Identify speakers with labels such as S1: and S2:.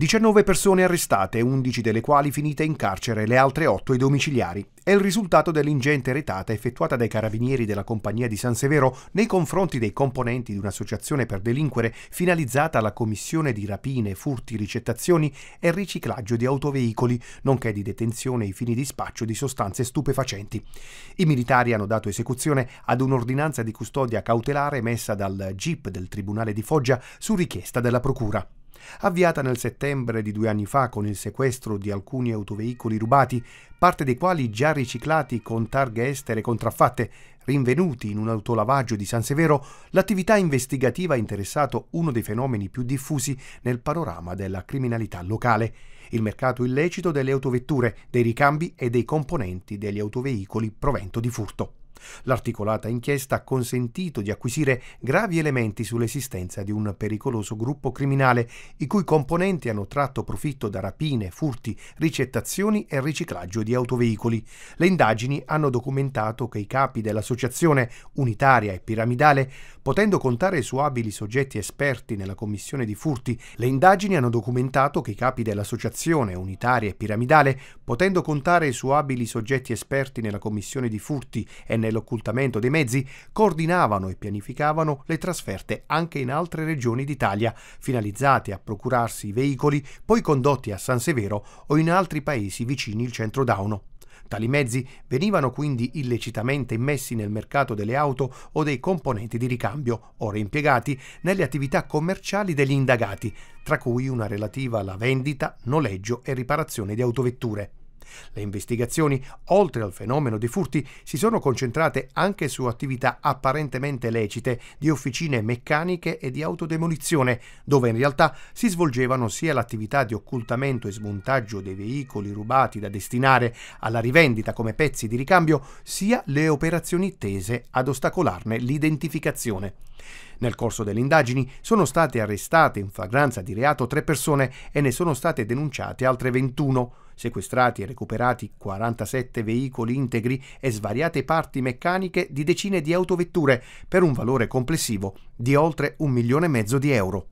S1: 19 persone arrestate, 11 delle quali finite in carcere, le altre 8 i domiciliari. È il risultato dell'ingente retata effettuata dai carabinieri della compagnia di San Severo nei confronti dei componenti di un'associazione per delinquere finalizzata alla commissione di rapine, furti, ricettazioni e riciclaggio di autoveicoli, nonché di detenzione ai fini di spaccio di sostanze stupefacenti. I militari hanno dato esecuzione ad un'ordinanza di custodia cautelare emessa dal GIP del Tribunale di Foggia su richiesta della Procura. Avviata nel settembre di due anni fa con il sequestro di alcuni autoveicoli rubati, parte dei quali già riciclati con targhe estere contraffatte, rinvenuti in un autolavaggio di San Severo, l'attività investigativa ha interessato uno dei fenomeni più diffusi nel panorama della criminalità locale, il mercato illecito delle autovetture, dei ricambi e dei componenti degli autoveicoli provento di furto. L'articolata inchiesta ha consentito di acquisire gravi elementi sull'esistenza di un pericoloso gruppo criminale i cui componenti hanno tratto profitto da rapine, furti, ricettazioni e riciclaggio di autoveicoli. Le indagini hanno documentato che i capi dell'associazione unitaria e piramidale, potendo contare su abili soggetti esperti nella commissione di furti, le indagini hanno documentato che i capi dell'associazione unitaria e piramidale, potendo contare su abili soggetti esperti nella commissione di furti e nel e l'occultamento dei mezzi coordinavano e pianificavano le trasferte anche in altre regioni d'Italia, finalizzate a procurarsi i veicoli poi condotti a San Severo o in altri paesi vicini il centro Dauno. Tali mezzi venivano quindi illecitamente immessi nel mercato delle auto o dei componenti di ricambio, ora impiegati nelle attività commerciali degli indagati, tra cui una relativa alla vendita, noleggio e riparazione di autovetture. Le investigazioni, oltre al fenomeno dei furti, si sono concentrate anche su attività apparentemente lecite di officine meccaniche e di autodemolizione, dove in realtà si svolgevano sia l'attività di occultamento e smontaggio dei veicoli rubati da destinare alla rivendita come pezzi di ricambio, sia le operazioni tese ad ostacolarne l'identificazione. Nel corso delle indagini sono state arrestate in flagranza di reato tre persone e ne sono state denunciate altre 21 sequestrati e recuperati 47 veicoli integri e svariate parti meccaniche di decine di autovetture per un valore complessivo di oltre un milione e mezzo di euro.